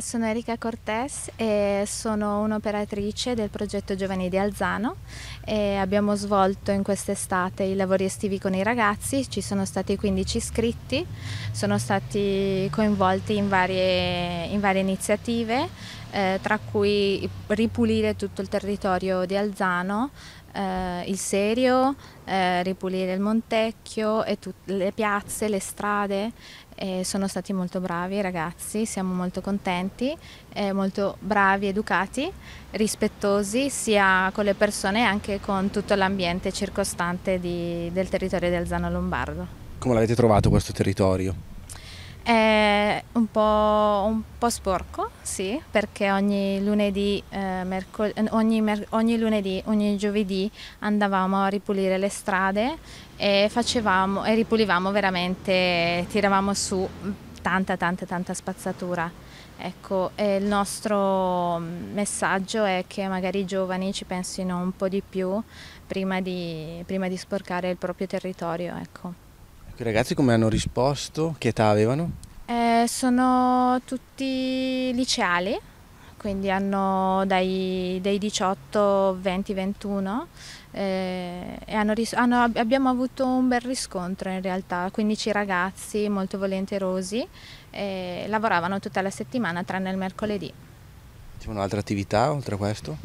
sono Erika Cortés e sono un'operatrice del progetto Giovani di Alzano. abbiamo svolto in quest'estate i lavori estivi con i ragazzi, ci sono stati 15 iscritti, sono stati coinvolti in varie, in varie iniziative eh, tra cui ripulire tutto il territorio di Alzano, eh, il Serio, eh, ripulire il Montecchio e le piazze, le strade. sono stati molto bravi i ragazzi, siamo molto contenti, molto bravi, educati, rispettosi sia con le persone che con tutto l'ambiente circostante di, del territorio di Alzano Lombardo. Come l'avete trovato questo territorio? È un po', un po', sporco, sì, perché ogni lunedì, eh, mercol- ogni, mer- ogni, lunedì, ogni giovedì andavamo a ripulire le strade e, facevamo, e ripulivamo veramente, tiravamo su tanta, tanta, tanta spazzatura. Ecco, il nostro mm, messaggio è che magari i giovani ci pensino un po' di più prima di, prima di sporcare il proprio territorio. Ecco. ecco I ragazzi come hanno risposto? Che età avevano? Eh, sono tutti liceali, quindi hanno dai, dai 18, 20, 21 eh, e hanno, hanno, abbiamo avuto un bel riscontro in realtà, 15 ragazzi molto volenterosi, eh, lavoravano tutta la settimana tranne il mercoledì. Ci sono altre attività oltre a questo?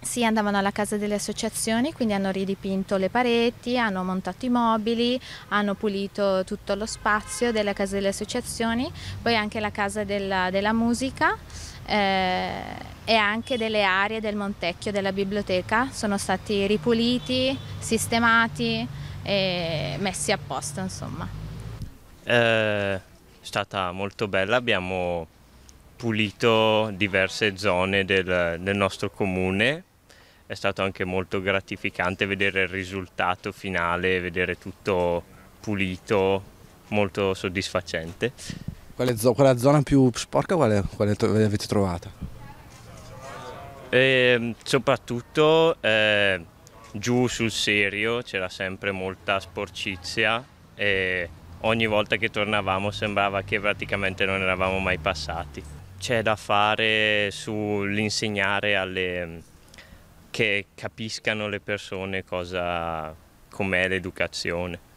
Sì, andavano alla casa delle associazioni, quindi hanno ridipinto le pareti, hanno montato i mobili, hanno pulito tutto lo spazio della casa delle associazioni, poi anche la casa della, della musica eh, e anche delle aree del Montecchio, della biblioteca, sono stati ripuliti, sistemati e messi a posto, insomma. Eh, è stata molto bella, abbiamo pulito diverse zone del, del nostro comune è stato anche molto gratificante vedere il risultato finale, vedere tutto pulito, molto soddisfacente. Quale zo quella zona più sporca quale, quale avete trovato? E ehm, soprattutto eh, giù sul serio c'era sempre molta sporcizia e ogni volta che tornavamo sembrava che praticamente non eravamo mai passati. C'è da fare sull'insegnare alle che capiscano le persone cosa, com'è l'educazione.